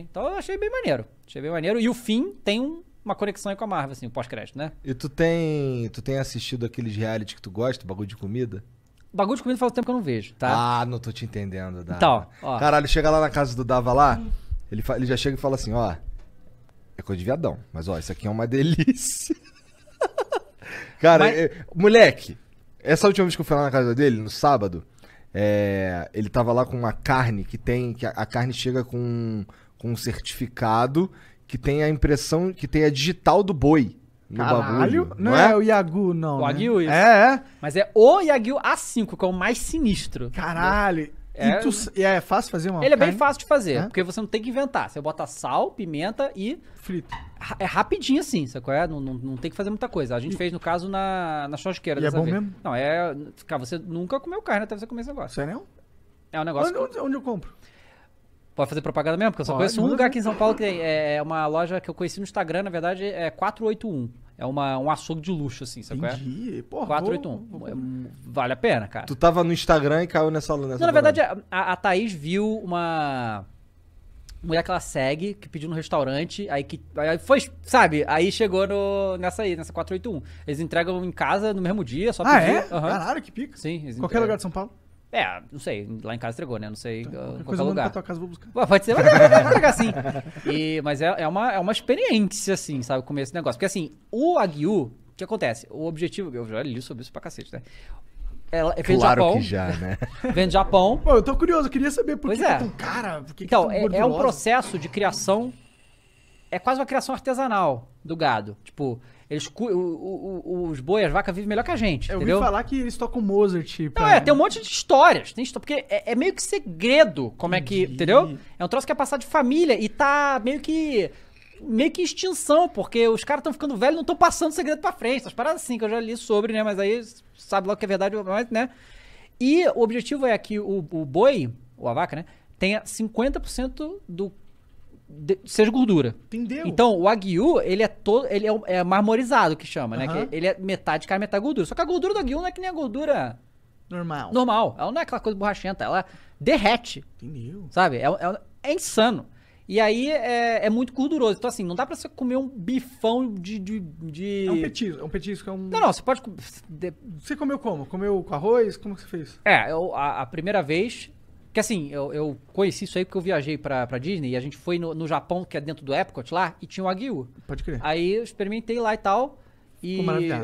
Então eu achei bem maneiro. Achei bem maneiro. E o fim tem um, uma conexão com a Marvel, assim, o pós-crédito, né? E tu tem. Tu tem assistido aqueles reality que tu gosta, bagulho de comida? Bagulho de comida faz tempo que eu não vejo, tá? Ah, não tô te entendendo, Dava. Então, ó. Caralho, chega lá na casa do Dava lá, ele, ele já chega e fala assim, ó. É coisa de viadão, mas ó, isso aqui é uma delícia. Cara, mas... é, moleque, essa última vez que eu fui lá na casa dele, no sábado, é, ele tava lá com uma carne que tem. que a, a carne chega com com um certificado que tem a impressão, que tem a digital do boi. No bagulho, não, não é? é? o iagu não. O iagu né? isso. É, é. Mas é o iagu A5, que é o mais sinistro. Caralho. É, e, tu, e é fácil fazer uma Ele carne? é bem fácil de fazer, é? porque você não tem que inventar. Você bota sal, pimenta e. Frito. É rapidinho assim, sabe qual é? Não, não, não tem que fazer muita coisa. A gente e... fez, no caso, na, na churrasqueira. E é bom vez. mesmo? Não, é. Cara, você nunca comeu carne até você comer esse negócio. Sério? É um negócio. Onde, que... onde eu compro? Pode fazer propaganda mesmo, porque eu só Pode. conheço um lugar aqui em São Paulo que é, é uma loja que eu conheci no Instagram, na verdade, é 481. É uma, um açougue de luxo, assim, sabe é? Entendi. É? Porra, 481. Vou, vou... Vale a pena, cara. Tu tava no Instagram e caiu nessa nessa. Não, na verdade, a, a Thaís viu uma mulher que ela segue, que pediu no restaurante, aí que. Aí foi, sabe? Aí chegou no, nessa aí, nessa 481. Eles entregam em casa no mesmo dia, só ah, pedir. É? Uhum. Caralho, que pica. Sim, Qualquer entregam. lugar de São Paulo. É, não sei, lá em casa entregou, né? Não sei então, coisa lugar. Eu tua casa, vou buscar. pode ser, vai entregar assim. E, mas é, é, uma, é uma experiência, assim, sabe, comer esse negócio. Porque assim, o Wagyu, o que acontece? O objetivo, eu já li sobre isso pra cacete, né? Ela é, vende claro Japão. que já, né? Vende Japão. Pô, eu tô curioso, eu queria saber por pois que, é. é tão cara, por que é Então, que é, é um processo de criação, é quase uma criação artesanal do gado. Tipo, eles, o, o, os boi, as vacas vivem melhor que a gente. Eu entendeu? ouvi falar que eles tocam Mozart. tipo. Não, é, tem um monte de histórias. Tem história, porque é, é, meio que segredo como Entendi. é que. Entendeu? É um troço que é passar de família e tá meio que. Meio que extinção, porque os caras estão ficando velhos e não estão passando segredo pra frente. As paradas assim que eu já li sobre, né? Mas aí sabe logo que é verdade, mas, né? E o objetivo é que o, o boi, ou a vaca, né? Tenha 50% do de, seja gordura. Entendeu? Então, o Wagyu, ele é todo. Ele é, é marmorizado que chama, né? Que ele é metade carne, metade gordura. Só que a gordura do Wagyu não é que nem a gordura. Normal. Normal. Ela não é aquela coisa borrachenta, ela derrete. Entendeu? Sabe? É, é, é insano. E aí é, é, muito gorduroso. Então, assim, não dá pra você comer um bifão de. de, de... É um petisco, é um petisco, é um. Não, não, você pode. Você comeu como? Comeu com arroz? Como que você fez? É, eu, a, a primeira vez porque assim, eu, eu, conheci isso aí porque eu viajei pra, pra Disney e a gente foi no, no Japão, que é dentro do Epcot lá, e tinha o um Pode crer. Aí eu experimentei lá e tal. E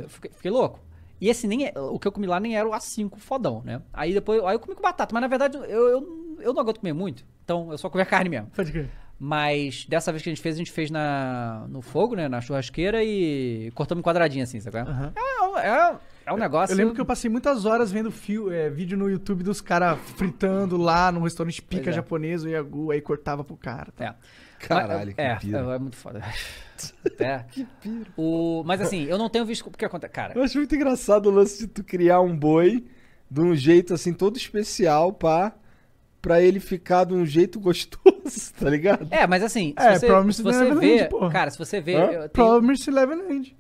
fiquei, fiquei, louco. E esse nem é, o que eu comi lá nem era o A5 fodão, né? Aí depois aí eu comi com batata, mas na verdade eu, eu, eu não aguento comer muito, então eu só comi a carne mesmo. Pode crer. Mas dessa vez que a gente fez, a gente fez na, no fogo, né? Na churrasqueira e cortamos em quadradinho assim, sabe? Uhum. É, é, é é um negócio. Eu lembro que eu passei muitas horas vendo fio, é, vídeo no YouTube dos caras fritando lá no restaurante pica é. japonês, o Yagu, aí cortava pro cara. Tá? É. Caralho, mas, é, que é, é, é, muito foda. É. que piro. O, mas assim, eu não tenho visto o que acontece. Cara. Eu acho muito engraçado o lance de tu criar um boi de um jeito assim, todo especial, Pra pra ele ficar de um jeito gostoso, tá ligado? É, mas assim, se é, você, se você vê, cara, se você vê, Hã? Eu Promise Neverland.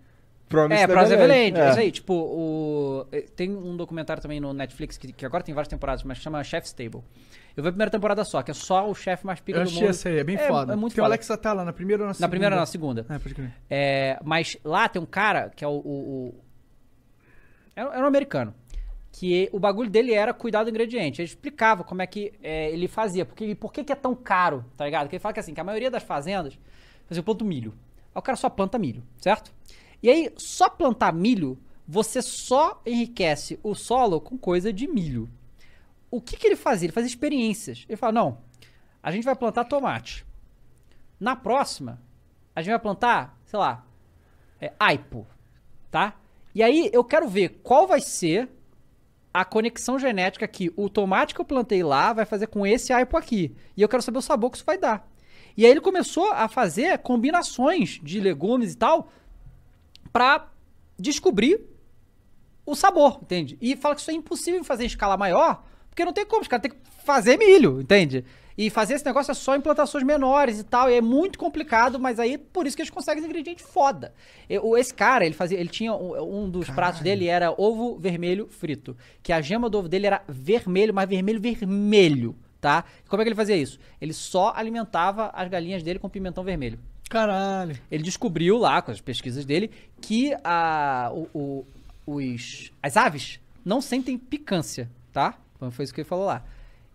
Promise é, Promise Neverland. É. isso aí. Tipo, o... Eh, tem um documentário também no Netflix, que, que agora tem várias temporadas, mas chama Chef's Table. Eu vi a primeira temporada só, que é só o chefe mais pica eu do mundo. Eu achei é bem é, foda. É muito Porque foda. o Alexa tá lá na primeira ou na segunda? Na primeira ou na segunda. É, pode crer. É, mas lá tem um cara que é o... o, o... Era é, é um americano. Que o bagulho dele era cuidar do ingrediente. Ele explicava como é que é, ele fazia. Porque, por que, que é tão caro, tá ligado? Porque ele fala que assim, que a maioria das fazendas... fazia exemplo, planta milho. Aí o cara só planta milho, certo? E aí, só plantar milho, você só enriquece o solo com coisa de milho. O que, que ele fazia? Ele fazia experiências. Ele fala: não, a gente vai plantar tomate. Na próxima, a gente vai plantar, sei lá, é, aipo, tá? E aí eu quero ver qual vai ser a conexão genética que o tomate que eu plantei lá vai fazer com esse aipo aqui. E eu quero saber o sabor que isso vai dar. E aí ele começou a fazer combinações de legumes e tal, para descobrir o sabor, entende? E fala que isso é impossível fazer em escala maior, porque não tem como, os caras têm que fazer milho, entende? E fazer esse negócio é só em plantações menores e tal, e é muito complicado, mas aí por isso que eles conseguem ingrediente foda. Eu, esse cara, ele fazia, ele tinha um, um dos Caralho. pratos dele era ovo vermelho frito, que a gema do ovo dele era vermelho, mas vermelho vermelho, tá? como é que ele fazia isso? Ele só alimentava as galinhas dele com pimentão vermelho. Caralho. Ele descobriu lá, com as pesquisas dele, que a, o, o, os, as aves não sentem picância, tá? Então foi isso que ele falou lá.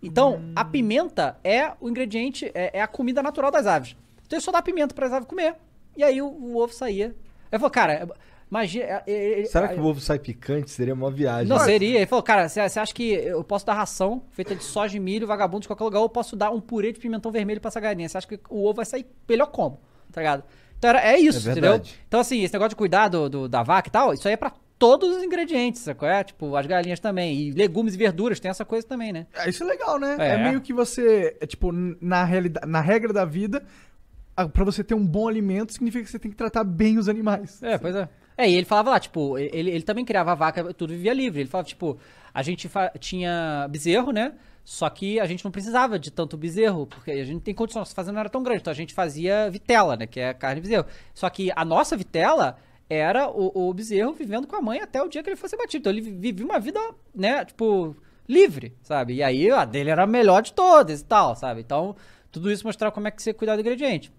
Então, hum. a pimenta é o ingrediente, é, é, a comida natural das aves. Então, ele só dá pimenta para as aves comer. E aí o, o ovo saía. Ele falou, cara, Imagina. Ele, é, é, é, Será que o ovo sai picante? Seria uma viagem. Não, seria. Ele falou, cara, você acha que eu posso dar ração feita de soja e milho, vagabundo de qualquer lugar, ou eu posso dar um purê de pimentão vermelho pra essa galinha? Você acha que o ovo vai sair melhor como? tá ligado? Então era, é isso, é entendeu? Então, assim, esse negócio de cuidar do, do, da vaca e tal, isso aí é pra todos os ingredientes, sacou? É, tipo, as galinhas também. E legumes e verduras, tem essa coisa também, né? É, isso é legal, né? É, é meio que você, é, tipo, na, realidade, na regra da vida, para você ter um bom alimento, significa que você tem que tratar bem os animais. É, assim. pois é. É, e ele falava lá, tipo, ele, ele também criava vaca, tudo vivia livre. Ele falava, tipo, a gente tinha bezerro, né? Só que a gente não precisava de tanto bezerro, porque a gente tem condições, nossa fazenda não era tão grande, então a gente fazia vitela, né? Que é carne de bezerro. Só que a nossa vitela era o, o bezerro vivendo com a mãe até o dia que ele fosse batido. Então ele vivia uma vida, né, tipo, livre, sabe? E aí a dele era a melhor de todas e tal, sabe? Então, tudo isso mostrava como é que você cuidar do ingrediente.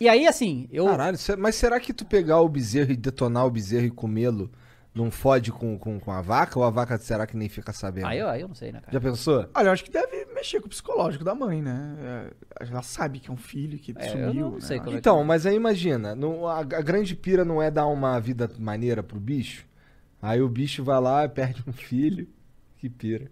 E aí, assim, eu. Caralho, mas será que tu pegar o bezerro e detonar o bezerro e comê-lo não fode com, com, com a vaca? Ou a vaca será que nem fica sabendo? Aí eu, aí eu não sei, né, cara? Já pensou? Olha, eu acho que deve mexer com o psicológico da mãe, né? É, ela sabe que é um filho que é, sumiu. Eu não né? sei como é então, é que... mas aí imagina, a, a grande pira não é dar uma vida maneira pro bicho? Aí o bicho vai lá, perde um filho. Que pira.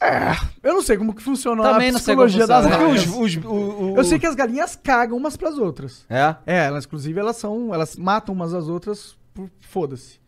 É, eu não sei como que funciona Também a não sei como psicologia das galinhas. Os- os- o- o- Eu sei que as galinhas cagam umas pras outras. É? É, elas, inclusive, elas são. Elas matam umas às outras por foda-se.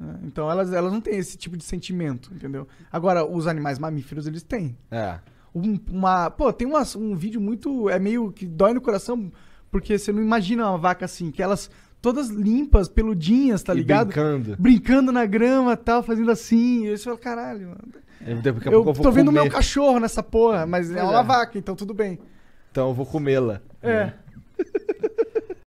É, então elas, elas não têm esse tipo de sentimento, entendeu? Agora, os animais mamíferos, eles têm. É. Um, uma, pô, tem um vídeo muito. É meio que dói no coração, porque você não imagina uma vaca assim, que elas todas limpas, peludinhas, tá e ligado? Brincando. Brincando na grama tal, fazendo assim. E eu falo, caralho, mano. Eu, eu, tô vendo meu cachorro nessa porra, mas é uma é. vaca, então tudo bem. Então eu vou comê-la. É. Né?